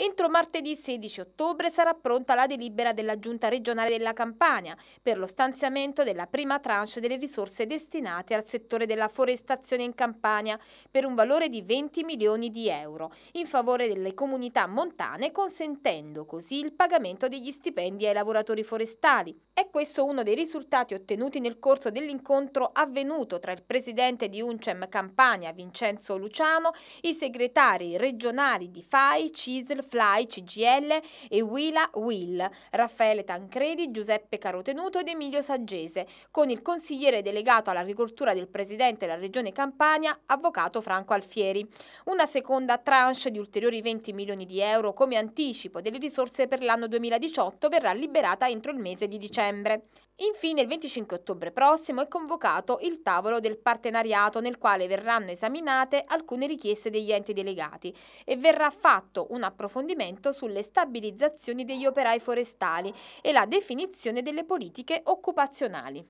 Entro martedì 16 ottobre sarà pronta la delibera della Giunta regionale della Campania per lo stanziamento della prima tranche delle risorse destinate al settore della forestazione in Campania per un valore di 20 milioni di euro in favore delle comunità montane consentendo così il pagamento degli stipendi ai lavoratori forestali. È questo uno dei risultati ottenuti nel corso dell'incontro avvenuto tra il presidente di Uncem Campania Vincenzo Luciano, i segretari regionali di FAI, CISL, Fly, CGL e Willa Will, Raffaele Tancredi, Giuseppe Carotenuto ed Emilio Saggese, con il consigliere delegato all'agricoltura del presidente della regione Campania, avvocato Franco Alfieri. Una seconda tranche di ulteriori 20 milioni di euro come anticipo delle risorse per l'anno 2018 verrà liberata entro il mese di dicembre. Infine, il 25 ottobre prossimo è convocato il tavolo del partenariato nel quale verranno esaminate alcune richieste degli enti delegati e verrà fatto un approfondimento sulle stabilizzazioni degli operai forestali e la definizione delle politiche occupazionali.